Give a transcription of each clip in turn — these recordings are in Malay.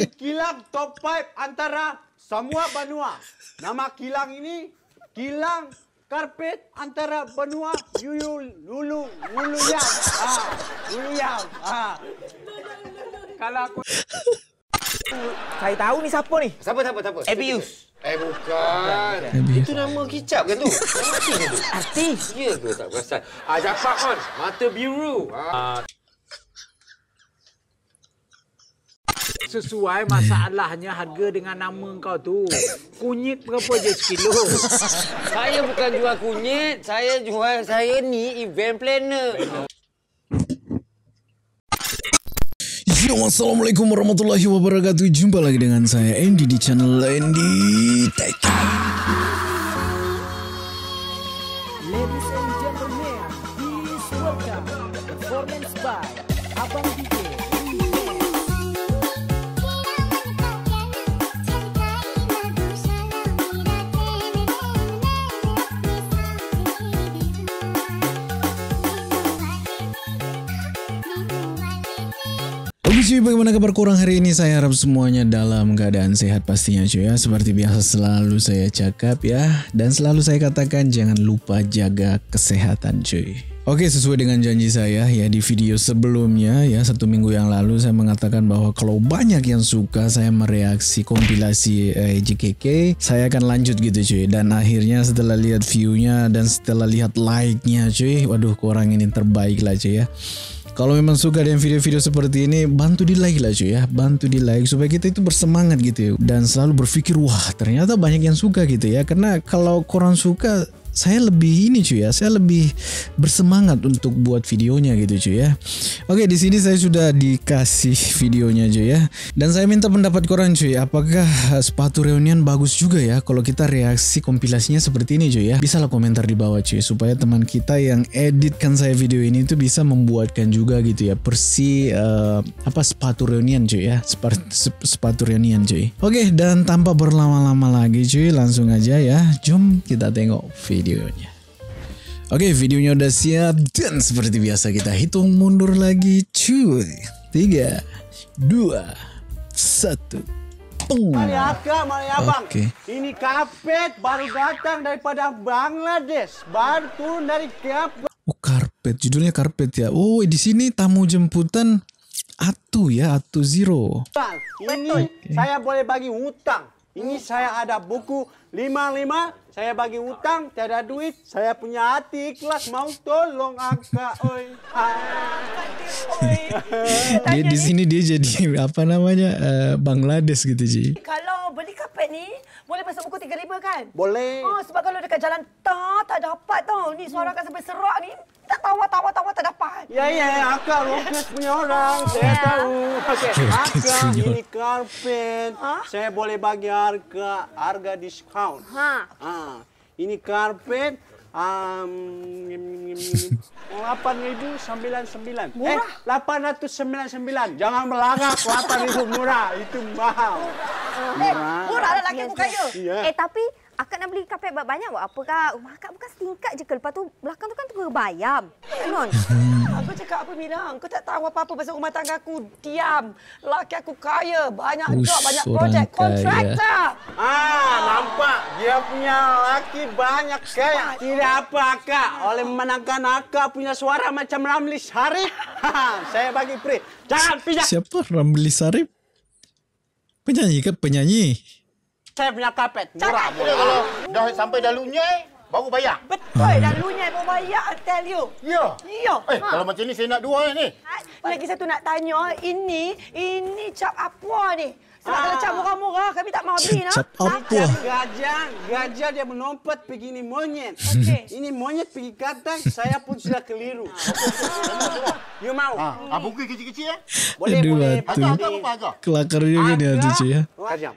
ini kilang top 5 antara semua benua. Nama kilang ini kilang karpet antara benua Yuyu Lulu Luluyang. Ha, Luluyang. Ha. Kalau aku saya tahu ni siapa ni? Siapa siapa siapa? Abius. Eh bukan. Abuse. Itu nama kicap kan tu? Artis ke tu? Ya ke tak perasan? Ah, Jafar Mata biru. Ah. Uh. sesuai masalahnya harga dengan nama kau tu. Kunyit berapa je sekilo? saya bukan jual kunyit, saya jual saya ni event planner. Yo, Assalamualaikum warahmatullahi wabarakatuh Jumpa lagi dengan saya Andy di channel Andy TK Ladies and gentlemen, please welcome Performance by Abang DJ bagaimana kabar kurang hari ini? Saya harap semuanya dalam keadaan sehat pastinya cuy ya. Seperti biasa selalu saya cakap ya. Dan selalu saya katakan jangan lupa jaga kesehatan cuy. Oke sesuai dengan janji saya ya di video sebelumnya ya satu minggu yang lalu saya mengatakan bahwa kalau banyak yang suka saya mereaksi kompilasi eh, JKK saya akan lanjut gitu cuy dan akhirnya setelah lihat viewnya dan setelah lihat like-nya cuy waduh kurang ini terbaik lah cuy ya kalau memang suka dengan video-video seperti ini, bantu di like lah cuy ya, bantu di like supaya kita itu bersemangat gitu ya. dan selalu berpikir wah ternyata banyak yang suka gitu ya. Karena kalau kurang suka saya lebih ini cuy ya, saya lebih bersemangat untuk buat videonya gitu cuy ya. Oke, di sini saya sudah dikasih videonya cuy ya. Dan saya minta pendapat korang cuy, apakah sepatu reunian bagus juga ya kalau kita reaksi kompilasinya seperti ini cuy ya. Bisa lah komentar di bawah cuy supaya teman kita yang editkan saya video ini tuh bisa membuatkan juga gitu ya persi uh, eh, apa sepatu reunian cuy ya, sep sepatu reunian cuy. Oke, dan tanpa berlama-lama lagi cuy, langsung aja ya. Jom kita tengok video videonya. Oke, videonya udah siap dan seperti biasa kita hitung mundur lagi cuy. 3 2 1 Mari Okay. Ini karpet baru datang daripada Bangladesh. Baru turun dari kapet. Oh, karpet. Judulnya karpet ya. Oh, di sini tamu jemputan Atu ya, Atu Zero. ini okay. saya boleh bagi hutang. Ini saya ada buku lima-lima. Saya bagi utang, tiada duit. Saya punya hati ikhlas. Mau tolong angka, oi. dia di sini dia jadi apa namanya uh, Bangladesh gitu, sih. Kalau beli kapet ni, boleh masuk buku tiga lima kan? Boleh. Oh, sebab kalau dekat jalan tak, tak dapat tau. Ni suara hmm. kan sampai serak ni. Tak tawa, tawa, tawa, tak dapat. Ya, ya, ya akak rokes punya orang. Oh, saya yeah. tahu. Okay. Akak ini karpet. Huh? Ha? Saya boleh bagi harga, harga diskaun. Ha. Ha. Ini karpet, Um, 8,999. Eh, murah. Eh, 899. Jangan melangak 8,000 murah. Itu mahal. Murah. Eh, murah lah lelaki bukan you. Eh, tapi akak nak beli kapet banyak buat apa kak? Rumah akak bukan setingkat je ke? Lepas tu belakang tu kan tukar bayam. Non. Aku cakap apa Mira? Kau tak tahu apa-apa pasal rumah tangga aku. Diam. Laki aku kaya. Banyak Ush, job, banyak projek. Kontraktor. Ah, ha, nampak dia punya laki banyak kaya. Tidak apa akak. Oleh memenangkan akak punya suara macam Ramli Sarif. Ha, saya bagi free. Jangan pijak. Siapa Ramli Sarif? Penyanyi ke penyanyi? chef punya karpet. Murah pula kalau dah sampai dah lunyai, baru bayar. Betul, hmm. dah lunyai baru bayar, I tell you. Ya? Ya. Eh, ha. kalau macam ni saya nak dua ni. Ha. Lagi satu nak tanya, ini, ini cap apa ni? Sebab kalau cap murah-murah, kami tak mahu beli. Cap apa? Gajah, gajah dia menompat pergi ni monyet. Okey. Ini monyet pergi katang, saya pun sudah keliru. Ha, you mau? Ha. Ha. Buku kecil-kecil ya? Boleh, Aduh, boleh. Atau apa harga? Kelakar dia ni, Cici ya. Kajam.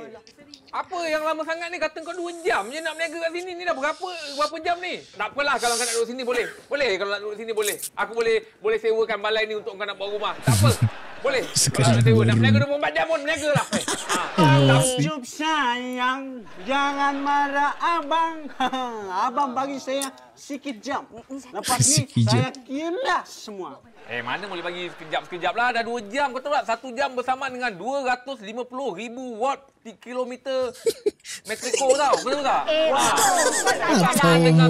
Apa yang lama sangat ni? Kata kau 2 jam je nak berniaga kat sini. Ni dah berapa berapa jam ni? Tak apalah kalau kau nak duduk sini boleh. Boleh kalau nak duduk sini boleh. Aku boleh boleh sewakan balai ni untuk kau nak bawa rumah. Tak apa. Boleh. Sekarang ah, ni. Nak berniaga dua empat jam pun berniaga lah. Ah, ah, Tanjub sayang, jangan marah abang. abang bagi saya sikit jam. Lepas ni, saya kilas semua. Eh, mana boleh bagi sekejap-sekejap lah. Dah dua jam, kau tahu tak? Satu jam bersama dengan ribu watt di kilometer Mexico tau. Kau tahu tak? Eh, Wah. Wow. Dengan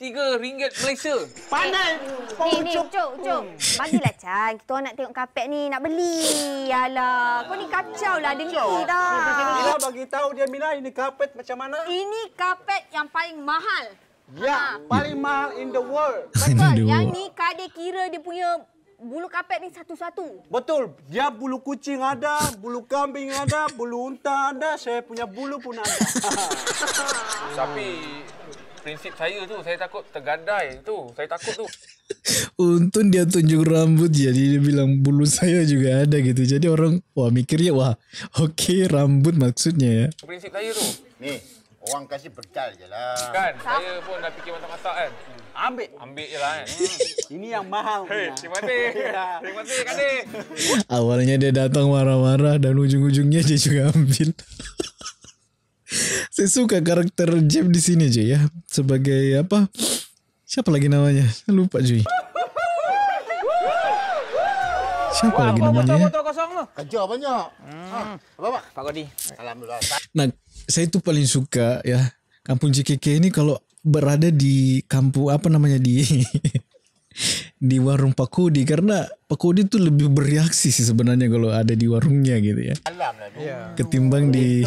tiga ringgit Malaysia. Pandai. Ni, ni, Cuk, Cuk. Bagilah, Chan. Kita nak tengok kapek ni, nak beli. Alah, kau ni kacau lah dengki dah. Mila bagi tahu dia, Mila, ini kapek macam mana? Ini kapek yang paling mahal. Ya, ah. paling mahal in the world. Betul. yang ni kadir kira dia punya bulu kapek ni satu-satu. Betul. Dia bulu kucing ada, bulu kambing ada, bulu unta ada. Saya punya bulu pun ada. Tapi... prinsip saya tu saya takut tergadai tu saya takut tu untung dia tunjuk rambut jadi dia bilang bulu saya juga ada gitu jadi orang wah mikirnya wah oke okay, rambut maksudnya ya prinsip saya tu ni orang kasih percal je lah kan saya pun dah fikir mata-mata kan ambil ambil je lah kan hmm. ini yang mahal Hei, terima kasih ya. terima kasih awalnya dia datang marah-marah dan ujung-ujungnya dia juga ambil saya suka karakter Jeb di sini aja ya sebagai apa siapa lagi namanya lupa jui. siapa Wah, lagi namanya ya? kerja banyak hmm. Ah, apa pak pak Godi alhamdulillah nah saya itu paling suka ya kampung JKK ini kalau berada di kampung apa namanya di di warung Pak Kudi karena Pak Kudi tuh lebih bereaksi sih sebenarnya kalau ada di warungnya gitu ya. Iya. Ketimbang di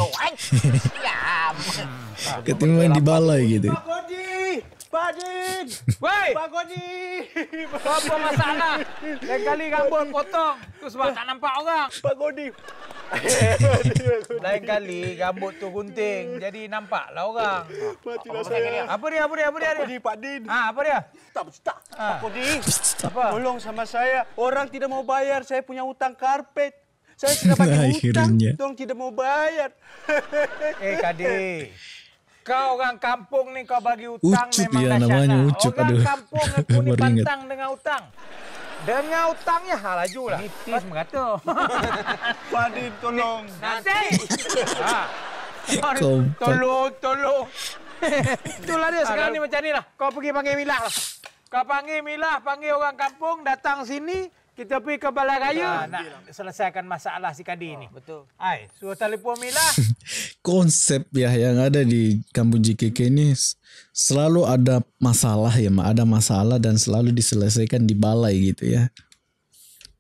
ketimbang di balai gitu. Pak Jin! Woi! Pak Godi! Apa masalah? Lain kali rambut potong. Itu sebab tak nampak orang. Pak Godi! Lain kali rambut tu gunting. Jadi nampaklah orang. Matilah saya. Apa dia? Apa dia? Apa dia? Pak Godi, Pak Din. Ha, apa dia? Tak, tak. Ha. Ah. Pak Godi, apa? tolong sama saya. Orang tidak mau bayar. Saya punya hutang karpet. Saya sudah pakai hutang. Tolong tidak mau bayar. eh, Kadir. Kau orang kampung ni kau bagi hutang ucup memang ya, namanya, lah. Ucup, orang aduh. kampung pun dipantang pantang dengan hutang. Dengan hutangnya hal laju lah. Nitis mengata. Padi tolong. Nanti. ha. Tolong, tolong. tolong. Itulah dia sekarang Aduh. ni macam ni lah. Kau pergi panggil Milah lah. Kau panggil Milah, panggil orang kampung datang sini kita pergi ke Balai Raya nah, nak lah. selesaikan masalah si Kadi oh, ni. Betul. Hai, suruh telefon Mila. Konsep ya yang ada di kampung JKK ni selalu ada masalah ya, Mak. Ada masalah dan selalu diselesaikan di balai gitu ya.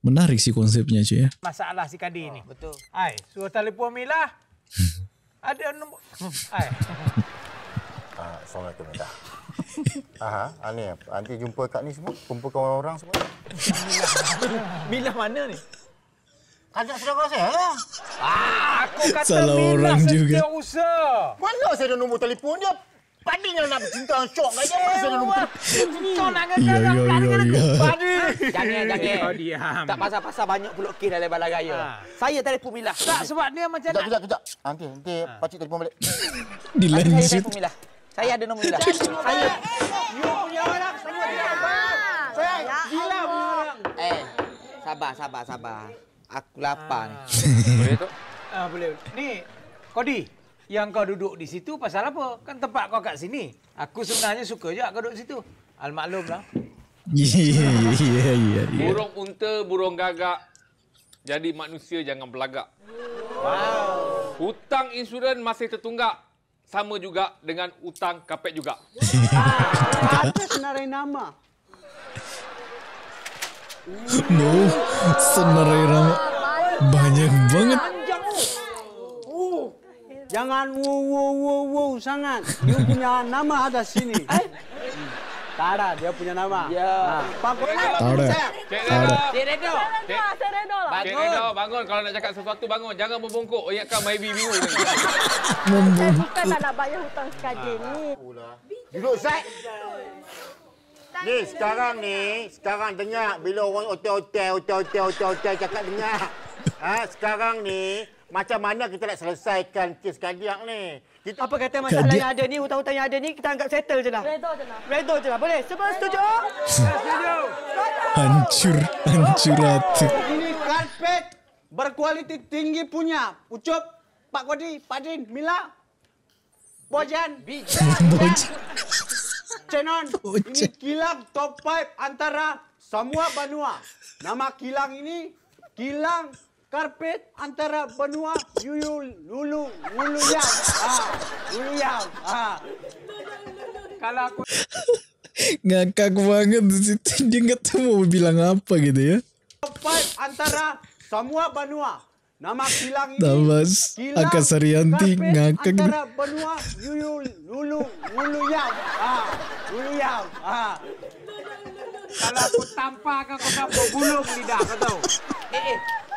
Menarik sih konsepnya cuy ya. Masalah si Kadi oh, ini. Betul. Hai, suruh telefon Mila. ada nombor. Hai. Ah, Assalamualaikum. Aha, ani, nanti jumpa kat ni semua, kumpul kau orang semua. Bila mana ni? Kajak kau saya. Ah, aku kata Salah Mila orang juga. usaha. Mana saya ada nombor telefon dia? Padinya nak cinta dengan Syok. Kajak mana saya ada nombor telefon dia? Kau nak kata dengan aku. Jangan, jangan. Tak pasal-pasal banyak pulak kira dalam balai raya. Ah. Saya telefon Mila. Tak, sebab dia macam nak. Kejap, kejap, kejap. Nanti, nanti pakcik telefon balik. Dilanjut. Saya telefon Mila. Saya ada nombor dah. Saya. You punya orang semua dia. Saya ya ya gila Eh, sabar, sabar, sabar. Aku lapar Boleh Ah, boleh. Ni, Kodi. Yang kau duduk di situ pasal apa? Kan tempat kau kat sini. Aku sebenarnya suka je kau duduk situ. Almaklum lah. burung unta, burung gagak. Jadi manusia jangan berlagak. Wow. Hutang insurans masih tertunggak sama juga dengan utang kapet juga. Ah, apa senarai nama? No, senarai nama banyak banget. Oh, jangan wo wo wo wo sangat. You punya nama ada sini. Eh, Tara, dia punya nama. Ya. Pak ha. Kota. Tara. Cik Redo. Cik Redo. Lah, lah. Cik Redo Bangun. Cik Redo, bangun. Kalau nak cakap sesuatu, bangun. Jangan membungkuk. Ingatkan my baby you. Membungkuk. Saya bukan nak bayar hutang sekali ni. Ah. Duduk, Zat. Ni sekarang ni, sekarang dengar bila orang hotel-hotel, hotel-hotel, hotel-hotel cakap dengar. Ha, sekarang ni, macam mana kita nak selesaikan kes kadiak ni? Kita, apa kata masalah dia, yang ada ni, hutang-hutang yang ada ni, kita anggap settle je lah. Redo je lah. Redo je lah. Boleh? Semua setuju? Setuju. Hancur. Hancur hati. Ini karpet berkualiti tinggi punya. Ucup, Pak Kodi, Pak Din, Mila, Bojan. Bojan. Cenon, ini kilang top 5 antara semua banua. Nama kilang ini, kilang karpet antara benua Yuyu Lulu Lulu Yam. Ha, ah, Lulu Yam. Ha. Ah. Kalau aku ngakak banget di situ dia nggak tahu mau bilang apa gitu ya. Karpet antara semua benua. Nama kilang ini. Damas, Aka ngakak. Antara gitu. benua Yuyu Lulu Lulu Yam. Ha, ah, Lulu Yam. Ha. Kalau aku tampak, aku akan berbulung lidah, kau tahu. Eh, eh.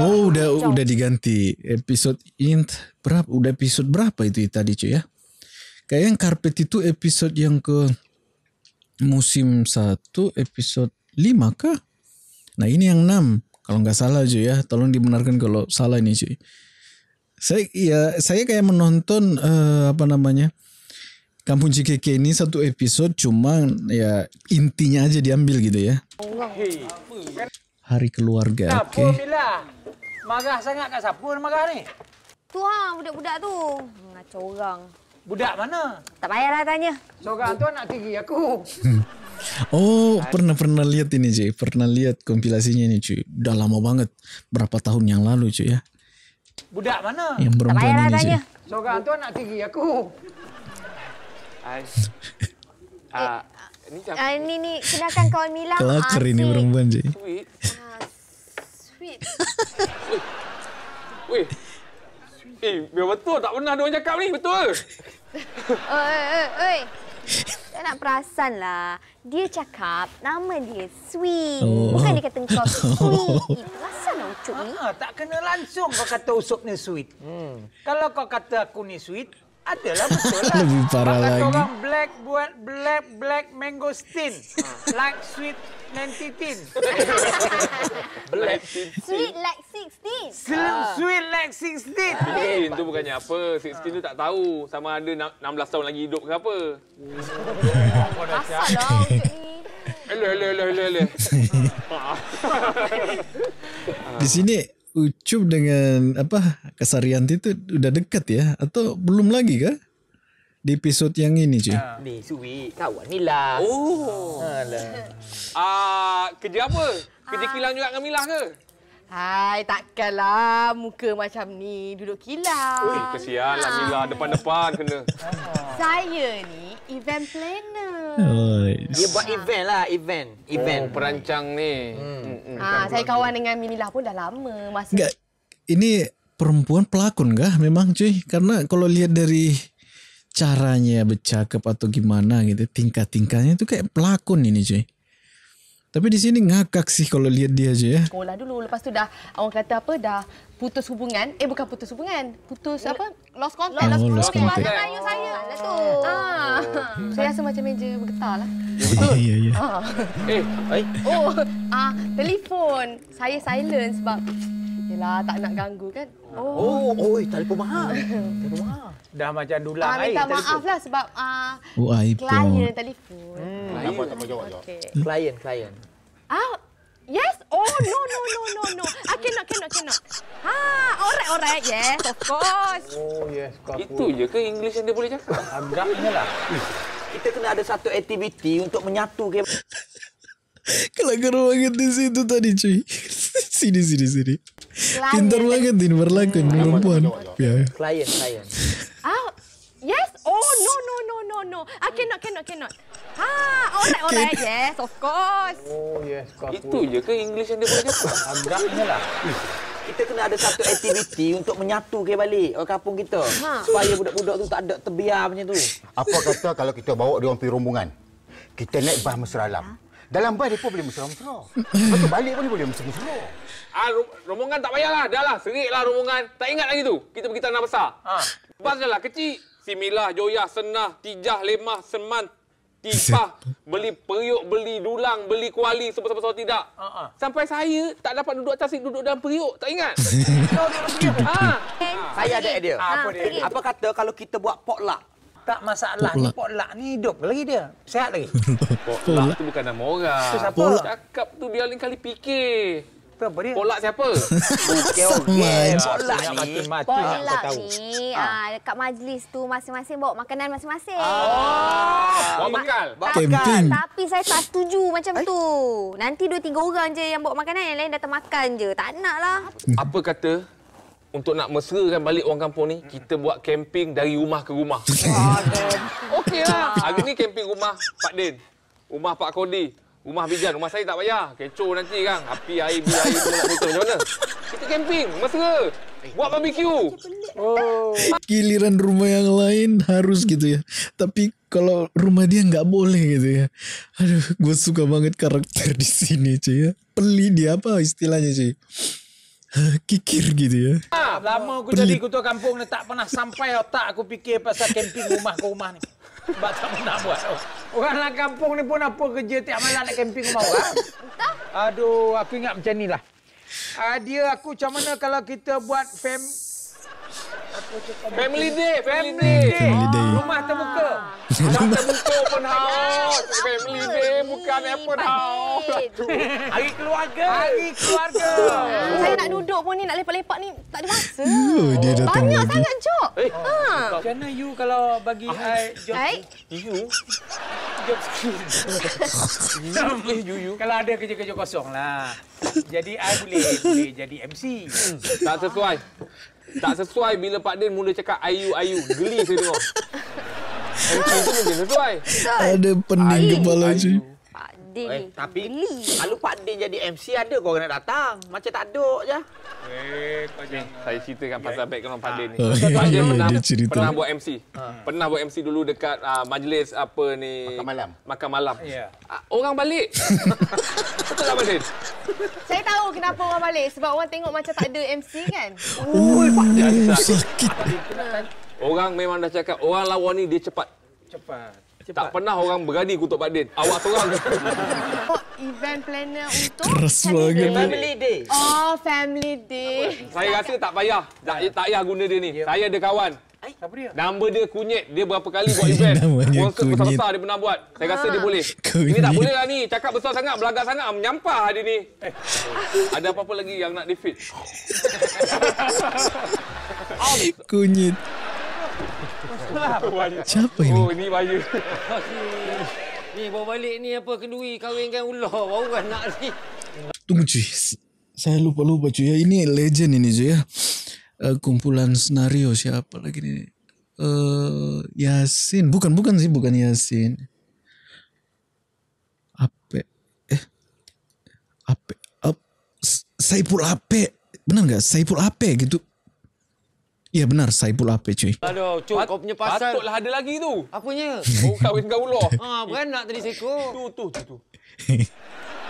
Oh udah udah diganti episode int berapa udah episode berapa itu ya tadi cuy ya? Kayak yang karpet itu episode yang ke musim 1 episode 5 kah? Nah ini yang 6 kalau nggak salah cuy ya tolong dibenarkan kalau salah ini cuy. Saya ya saya kayak menonton uh, apa namanya? Kampung Cikeke ini satu episode cuma ya intinya aja diambil gitu ya. Hari Keluarga. Siapa okay. bilang? Marah sangat kat siapa yang marah ni? Tu ha, budak-budak tu. Ngaca orang. Budak mana? Tak payahlah tanya. Seorang tu anak tiri aku. Oh, pernah-pernah lihat ini, cuy. Pernah lihat kompilasinya ini, cuy. Udah lama banget. Berapa tahun yang lalu, cuy, ya. Budak mana? Yang berempuan ini, cuy. Seorang tu anak tiri aku. Ais. Ah. Ini uh, ah, ni ni kenalkan kawan Mila. ceri ni perempuan je. Ah, sweet. Weh. Eh, biar betul tak pernah ada orang cakap ni. Betul ke? Oi, oi, oi. Tak nak perasan lah. Dia cakap nama dia Sweet. Oh. Bukan dia kata kau Sweet. Perasan lah Ucup ni. Ha, tak kena langsung kau kata Usop ni Sweet. Hmm. Kalau kau kata aku ni Sweet, adalah betul lah. Lebih parah Makan lagi. orang black buat black black mango stin. Ha. like sweet mentitin. black sweet like Sixteen. Ah. Sweet like sixteen. Sixteen tu bukannya apa. Sixteen tu tak tahu sama ada 16 tahun lagi hidup ke apa. Asal lah untuk ni. Hello, hello, hello, hello. Di sini, Ucup dengan apa Kesarianti itu udah dekat ya atau belum lagi kah? Di episode yang ini cuy. Ha. Ni suwi kawan ni lah. Oh. Alah. Ah, uh, kerja apa? Kerja ah. kilang juga dengan Milah ke? Hai, takkanlah muka macam ni duduk kilang. Oi, eh, kesianlah Milah depan-depan kena. Saya ni event planner. Dia buat event lah, event. Event oh, perancang ni. Hmm. Hmm. hmm ah, kan saya kawan dengan Minilah pun dah lama. Masa Gak, ini perempuan pelakon kah memang cuy? Karena kalau lihat dari caranya bercakap atau gimana gitu, tingkah-tingkahnya itu kayak pelakon ini cuy. Tapi di sini ngakak sih kalau lihat dia aja ya. Sekolah dulu lepas tu dah orang kata apa dah putus hubungan eh bukan putus hubungan putus apa lost contact oh, lost, contact dengan ayu saya oh. tu ha saya rasa macam meja bergetar lah ya ya ah. eh ai oh ah telefon saya silent sebab yalah tak nak ganggu kan oh oh oi oh, eh, telefon mahal telefon mahal dah macam dulang ah, minta air lah sebab ah uh, oh, klien telefon hmm. kenapa tak mau okay. klien klien ah no, no, no, no, no. I ah, cannot, cannot, cannot. Ha, alright, alright. Yes, of course. Oh, yes. Kaku. Itu je ke English yang dia boleh cakap? Agaknya lah. Kita kena ada satu aktiviti untuk menyatu ke. Kalau geru banget di situ tadi, cuy. sini, sini, sini. Pintar banget ini berlakon, hmm. perempuan. Ya. Client, ya. client. Ah, oh, yes. Oh no no no no no. I ah, cannot cannot cannot. Ha, alright alright. Okay. Yes, of course. Oh yes, kau. Itu je ke English yang dia boleh cakap? Agaknya lah. Kita kena ada satu aktiviti untuk menyatu ke balik orang kampung kita. Ha. Supaya budak-budak tu tak ada terbiar macam tu. Apa kata kalau kita bawa dia orang pergi rombongan? Kita naik bah mesra alam. Ha? Dalam bah dia pun boleh mesra-mesra. Lepas balik pun dia boleh mesra-mesra. Ah, rombongan tak payahlah. Dah lah, seriklah rombongan. Tak ingat lagi tu. Kita pergi tanah besar. Ha. Bas lah kecil. Similah, Joyah, Senah, Tijah, Lemah, Seman, Tifah. Beli periuk, beli dulang, beli kuali, sebesar-besar tidak. Ha, ha. Sampai saya tak dapat duduk atas sini, duduk dalam periuk. Tak ingat? ha. Saya ada idea. Ha, apa, dia? apa kata kalau kita buat potluck? Tak masalah ni, potluck ni hidup lagi dia. Sehat lagi. potluck tu bukan nama orang. Siapa? Cakap tu biar lain kali fikir kita beri kolak siapa? Okey okey. Kolak ni. Kolak ni dekat majlis tu masing-masing bawa makanan masing-masing. Oh, bawa ah. bekal. Bawa bekal. Tapi saya tak setuju macam eh? tu. Nanti dua tiga orang je yang bawa makanan yang lain dah makan je. Tak nak lah. Hmm. Apa kata untuk nak mesrakan balik orang kampung ni, kita buat camping dari rumah ke rumah. Okeylah. Hari ni camping rumah Pak Din. Rumah Pak Kodi. Rumah bijan, rumah saya tak payah. Kecoh nanti kan. Api, air, bi air, semua nak kereta macam mana? Kita camping, rumah sera. Buat barbecue. Oh. Giliran rumah yang lain harus gitu ya. Tapi kalau rumah dia enggak boleh gitu ya. Aduh, gue suka banget karakter di sini cuy ya. Peli dia apa istilahnya cuy? Kikir gitu ya. Lama aku Pelit. jadi ketua kampung ni tak pernah sampai otak aku fikir pasal camping rumah ke rumah ni. Sebab tak pernah buat. Orang dalam kampung ni pun apa kerja tiap malam nak camping rumah orang. Aduh, aku ingat macam lah. Uh, dia aku macam mana kalau kita buat fam, Family day, family day. Family day. Ah. Rumah terbuka. Rumah terbuka pun haus. Family day bukan open house. Hari keluarga. Hari keluarga. Ah, saya nak duduk pun ni, nak lepak-lepak ni. Tak ada masa. Yo, dia oh, datang banyak lagi. sangat, Cok. Eh. Ha. Macam you kalau bagi ah. job? I? You? Job skill. you, Kalau ada kerja-kerja kosong lah. Jadi, I boleh, boleh jadi MC. Hmm. Tak sesuai. Tak sesuai bila Pak Din mula cakap ayu ayu. Geli saya tengok. Itu mungkin sesuai. Ada pening kepala cik. Din eh, ni. Tapi Beli. kalau Pak Din jadi MC ada kau nak datang. Macam tak duk je. Eh, kau jangan. Saya ceritakan yeah. pasal background Pak Din ni. Ah, Pak Din pernah, pernah buat MC. Ha. Ah. Pernah buat MC dulu dekat uh, majlis apa ni. Makan malam. Makan malam. Yeah. Ya. Uh, orang balik. Betul tak Pak Saya tahu kenapa orang balik. Sebab orang tengok macam tak ada MC kan. Ui, Pak Din. Sakit. Orang memang dah cakap, orang lawan ni dia cepat. Cepat. Cepat. Tak pernah orang berani kutuk Pak Din. Awak seorang. Oh, event planner untuk family day. family day. Oh, family day. Saya rasa tak payah. Tak, payah guna dia ni. Yeah. Saya ada kawan. Siapa dia? Nama dia kunyit. Dia berapa kali buat event. Konsert besar-besar dia pernah buat. Saya ha. rasa dia ah. boleh. Kunyit. Ini tak boleh lah ni. Cakap besar sangat, belagak sangat. Menyampah dia ni. Eh. Ada apa-apa lagi yang nak defeat? kunyit. Siapa ini? Oh, ini baju. ni bawa balik ni apa kenduri kahwinkan ular baru kan nak ni. Tunggu cuy. Saya lupa-lupa cuy. Ya, ini legend ini cuy ya. Eh, kumpulan senario siapa lagi ni? Uh, Yasin, bukan bukan sih, bukan Yasin. Ape? Eh, Ape? Ap? Saiful Ape? Benar nggak? Saiful Ape gitu? Ya benar, saya Saiful Apik cuy. Aduh, cuy, kau punya pasal. Patutlah ada lagi tu. Apanya? Oh, kahwin kau lah. Ha, beranak tadi Seko. Tu, tu, tu, tu.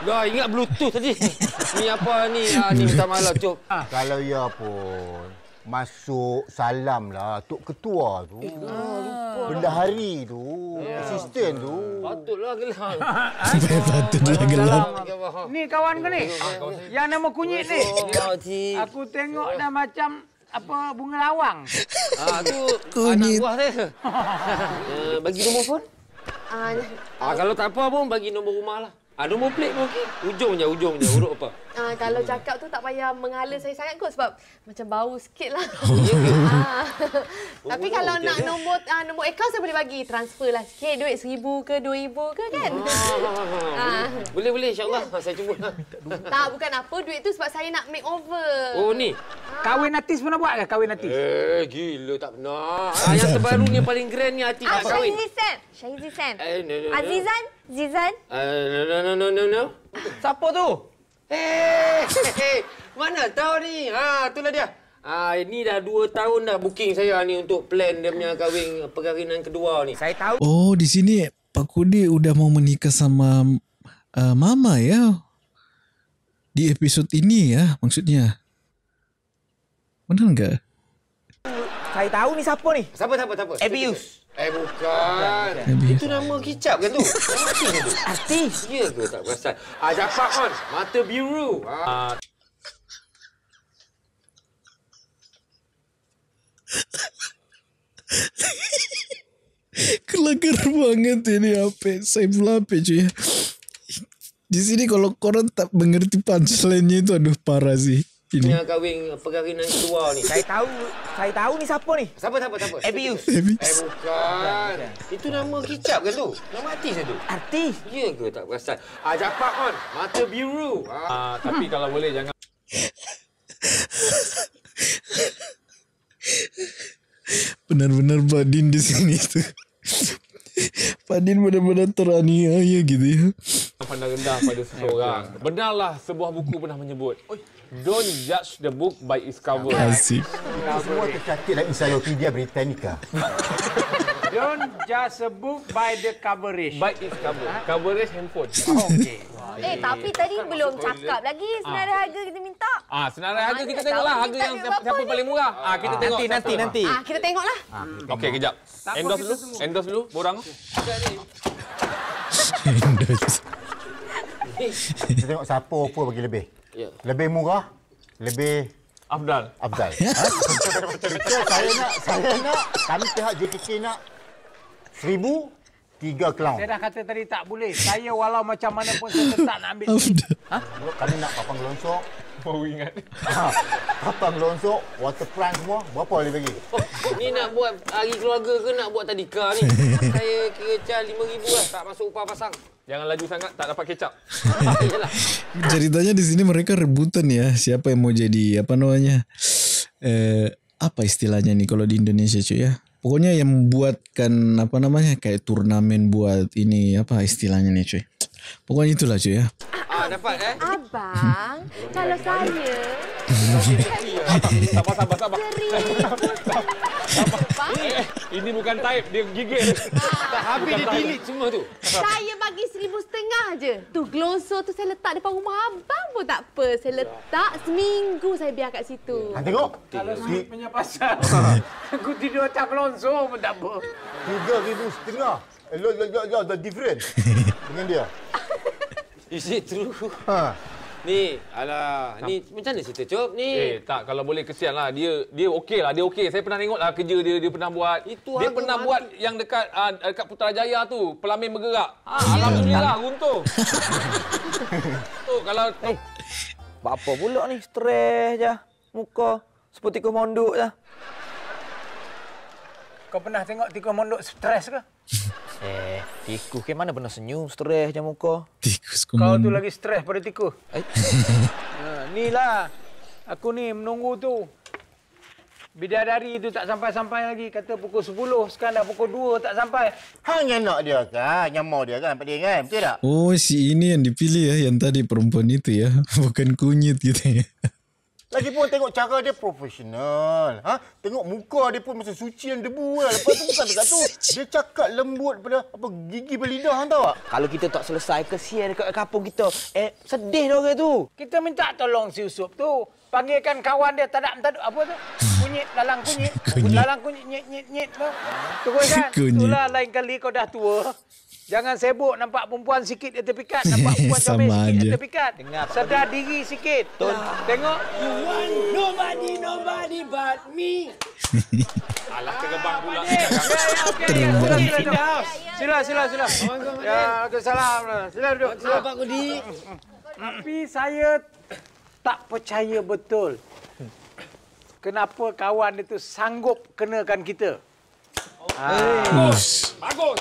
Dah, ingat Bluetooth tadi. ni apa ni? Ha, ni minta malam, cuy. Ha. Ah. Kalau ya pun. Masuk salam lah Tok Ketua tu. Eh, Benda lah. hari tu. Yeah. Asisten tu. Patutlah gelap. Patutlah gelap. Ni kawan kau ni. Ah, Yang nama kunyit ni. Oh, ya, Aku tengok dah macam apa bunga lawang. Ah tu Kunyit. anak buah saya. uh, bagi nombor pun Ah, ah kalau tak apa pun bagi nombor rumah lah. Ah, nombor plate pun okey. Hujung je, hujung je. Urut apa? Ah, kalau cakap tu tak payah mengala saya sangat kot sebab macam bau sikit lah. Oh, ya ah. oh, Tapi kalau nak nombor ah, nombor akaun saya boleh bagi. Transfer lah sikit. Duit seribu ke dua ribu ke kan? Boleh-boleh ah, ah, insyaAllah. Saya cuba. Tak, bukan apa. Duit tu sebab saya nak make over. Oh ni? Kawin artis pernah buat ke kawin artis? Eh, gila tak pernah. Ah, yang terbaru ni paling grand ni artis. Ah, Syahid Zizan. Syahid Zizan. Eh, no, no, no. Azizan? Zizan? Eh, no, no, no, no, no, Siapa tu? Eh, hey, eh, mana tahu ni? Ha, itulah dia. Ah, ini dah 2 tahun dah booking saya ni untuk plan dia punya kahwin perkahwinan kedua ni. Saya tahu. Oh, di sini Pak Kudi sudah mau menikah sama uh, Mama ya. Di episod ini ya maksudnya. Menang ke? Saya tahu ni siapa ni. Siapa, siapa, siapa? Abius. Eh, bukan. Abuse. Itu nama kicap kan tu? Arti ke tu? ke tak perasan? Ah, Jafar Khan. Mata biru. Ah. Kelakar banget ini apa? Saya pula apa cuy? Di sini kalau korang tak mengerti punchline-nya itu aduh parah sih. Ini. Tengah kahwin perkahwinan tua ni. Saya tahu, saya tahu ni siapa ni. Siapa, siapa, siapa? Abius. Eh, Abius. Eh, bukan. Itu nama kicap ke tu? Nama artis tu? Artis? Ya ke tak perasan? Ah, Jafar on, Mata biru. Ah. ah, tapi kalau boleh jangan... Benar-benar badin di sini tu. Badin benar-benar teraniaya gitu ya. Pandang rendah pada seseorang. Benarlah sebuah buku pernah menyebut. Oi. Don't judge the book by its cover. Asik. Semua tercatat dalam Encyclopedia Britannica. Don't judge a book by the coverage. By its cover. Ha? Coverage handphone. Okay. Eh, tapi tadi Bukan belum cakap lagi senarai ah. harga kita minta. Ah, senarai harga kita tengoklah harga yang siapa, paling murah. Ah, kita ah, tengok. Nanti, nanti, nanti. Ah, kita tengoklah. Ah, okey, kejap. Endos dulu. Endos dulu. Borang. Endorse. Kita tengok siapa offer bagi lebih. Ya. Lebih murah, lebih Abdal. Abdal. Ha? saya nak, saya nak, kami pihak JKK nak seribu, tiga clown. Saya dah kata tadi tak boleh. Saya walau macam mana pun saya tetap nak ambil. Ha? Kami nak papan gelongsok, Baru ingat. Ha. Ah, Datang lonsok, waterfront semua, berapa dia bagi? ni nak buat hari keluarga ke nak buat tadika ni? Saya kira cal RM5,000 lah, tak masuk upah pasang. Jangan laju sangat, tak dapat kecap. Ah, Ceritanya di sini mereka rebutan ya, siapa yang mau jadi apa namanya? Eh, apa istilahnya ni kalau di Indonesia cuy ya? Pokoknya yang membuatkan apa namanya kayak turnamen buat ini apa istilahnya ni cuy. Pokoknya itulah cuy ya. Ah, Ah, dapat eh. Abang, kalau saya... Sabar, sabar, sabar. Eh, ini bukan taip, dia gigil. Ah. Tak Habis dia delete semua tu. Saya bagi seribu setengah je. Tu glosor tu saya letak depan rumah abang pun tak apa. Saya letak seminggu saya biar kat situ. Nanti ya. kau. Kalau saya punya pasal, aku tidur macam glosor pun tak apa. Tiga ribu setengah. Eh, lo, lo, lo, lo, the difference dengan dia. Is it true? Ha. Ni, alah, tak. ni macam mana cerita Cop ni? Eh, tak kalau boleh kesianlah dia dia okeylah, dia okey. Saya pernah tengoklah kerja dia dia pernah buat. Itu dia pernah mati. buat yang dekat uh, dekat Putrajaya tu, pelamin bergerak. Ha, alhamdulillah untung. tu oh, kalau tu hey, eh, buat apa pula ni? Stres je muka seperti kau monduk je. Kau pernah tengok tikus monduk stres ke? Eh, tikus ke mana pernah senyum, stres macam muka. Tikus kau. Kau tu lagi stres pada tikus. Eh. ha, ni lah. Aku ni menunggu tu. Bidadari tu tak sampai-sampai lagi. Kata pukul sepuluh sekarang dah pukul dua tak sampai. Hang yang nak dia kan? Yang mau dia kan? Pada kan? Betul tak? Oh, si ini yang dipilih ya. Yang tadi perempuan itu ya. Bukan kunyit gitu ya. Lagi pun tengok cara dia profesional. Ha? Tengok muka dia pun macam suci yang debu. Lah. Lepas tu bukan dekat tu. Dia cakap lembut pada apa gigi berlidah hang tak? Kalau kita tak selesai kesian dekat kampung kita. Eh sedih dah orang tu. Kita minta tolong si Usup tu. Panggilkan kawan dia tadak tadu apa tu? Kunyit lalang kunyit. Kunyit lalang kunyit nyit nyit nyit tu. Tu kan. Itulah lain kali kau dah tua. Jangan sibuk nampak perempuan sikit dia terpikat. Nampak perempuan sama cabai sikit dia terpikat. Dengar, Sedar diri sikit. Tun. Lah. Tengok. You want nobody, nobody but me. Alah, tergebang pula. Tergebang. Ya, ya, sila, sila, sila. Ya, sila, sila, sila. Ya, okay, salam. Sila sila Sila, sila. Kudi. Tapi saya tak percaya betul. Kenapa kawan itu sanggup kenakan kita? Oh. Ah. Bagus. Bagus.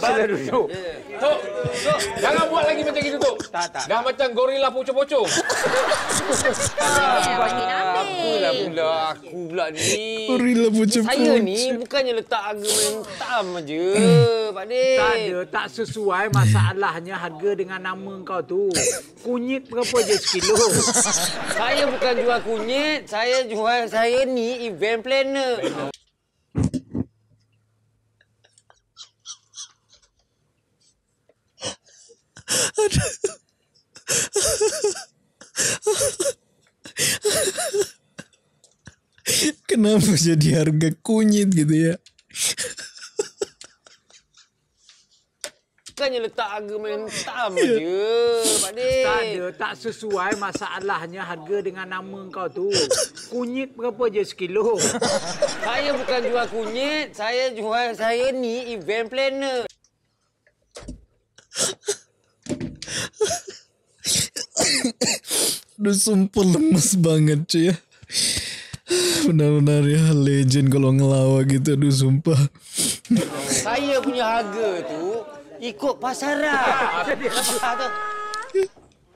Balik rujuk. So, jangan buat lagi macam itu tu. Tak, tak. Dah macam gorila pocong-pocong. Ah, bagi nama. pula aku pula ni. Gorila pocong-pocong. Saya ni bukannya letak harga mentam aje. Pak Din. Tak ada, tak sesuai masalahnya harga dengan nama kau tu. Kunyit berapa je sekilo? saya bukan jual kunyit, saya jual saya ni event planner. Kenapa jadi harga kunyit gitu ya? Kan letak argumen tam je, Pak Tak ada, tak sesuai masalahnya harga dengan nama kau tu. Kunyit berapa je sekilo? saya bukan jual kunyit, saya jual saya ni event planner. Aduh sumpah lemes banget cuy ya. Benar-benar ya legend kalau ngelawa gitu aduh sumpah. Saya punya harga tu ikut pasaran.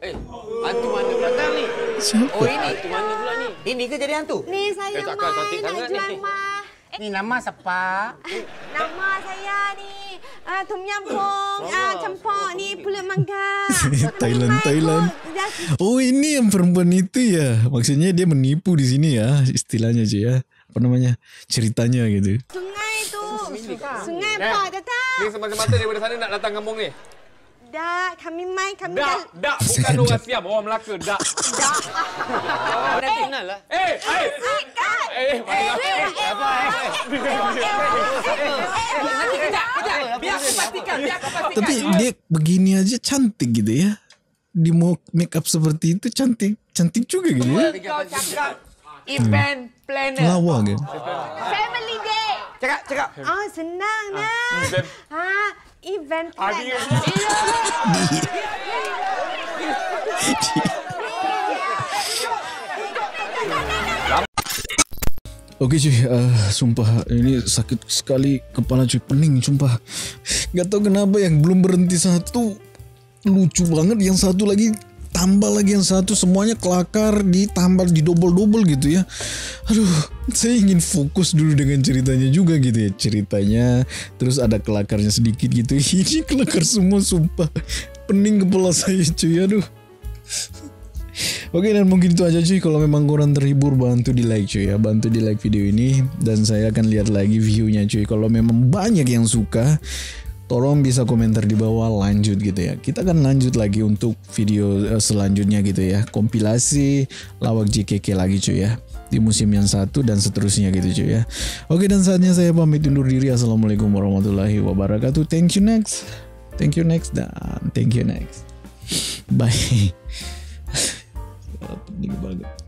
Eh, hantu mana belakang ni? Siapa? Oh, ini. Hantu mana pula ni? Ini ke jadi hantu? Ni saya eh, mai nak jual ni. Eh. Ni nama siapa? Nama saya ni. Ah, uh, tom ah, uh, campak ni Thailand, Thailand. Oh, ini yang perempuan itu ya. Maksudnya dia menipu di sini ya, istilahnya je ya. Apa namanya? Ceritanya gitu. Sungai tu. Sungai apa datang? Eh, ni semata-mata daripada sana nak datang kampung ni. Dak, kami mai, kami dah. Dak, bukan orang Siam, orang Melaka. Dak. Dak. Eh, eh, eh, eh, eh, tapi dia begini aja cantik gitu ya. Di make up seperti itu cantik. Cantik juga gitu ya. Event planner. Lawa kan? Family day. Cakap, cakap. Oh, senang lah. event planner. Adi. Oke cuy, uh, sumpah ini sakit sekali kepala cuy pening sumpah. Gak tau kenapa yang belum berhenti satu lucu banget, yang satu lagi tambah lagi yang satu semuanya kelakar ditambah didobel-dobel gitu ya. Aduh, saya ingin fokus dulu dengan ceritanya juga gitu ya ceritanya. Terus ada kelakarnya sedikit gitu. Ini kelakar semua sumpah. Pening kepala saya cuy, aduh. Oke dan mungkin itu aja cuy. Kalau memang kurang terhibur bantu di like cuy ya. Bantu di like video ini. Dan saya akan lihat lagi viewnya cuy. Kalau memang banyak yang suka. Tolong bisa komentar di bawah lanjut gitu ya. Kita akan lanjut lagi untuk video eh, selanjutnya gitu ya. Kompilasi lawak JKK lagi cuy ya di musim yang satu dan seterusnya gitu cuy ya. Oke dan saatnya saya pamit undur diri. Assalamualaikum warahmatullahi wabarakatuh. Thank you next. Thank you next dan thank you next. Bye. Sarap, hindi ko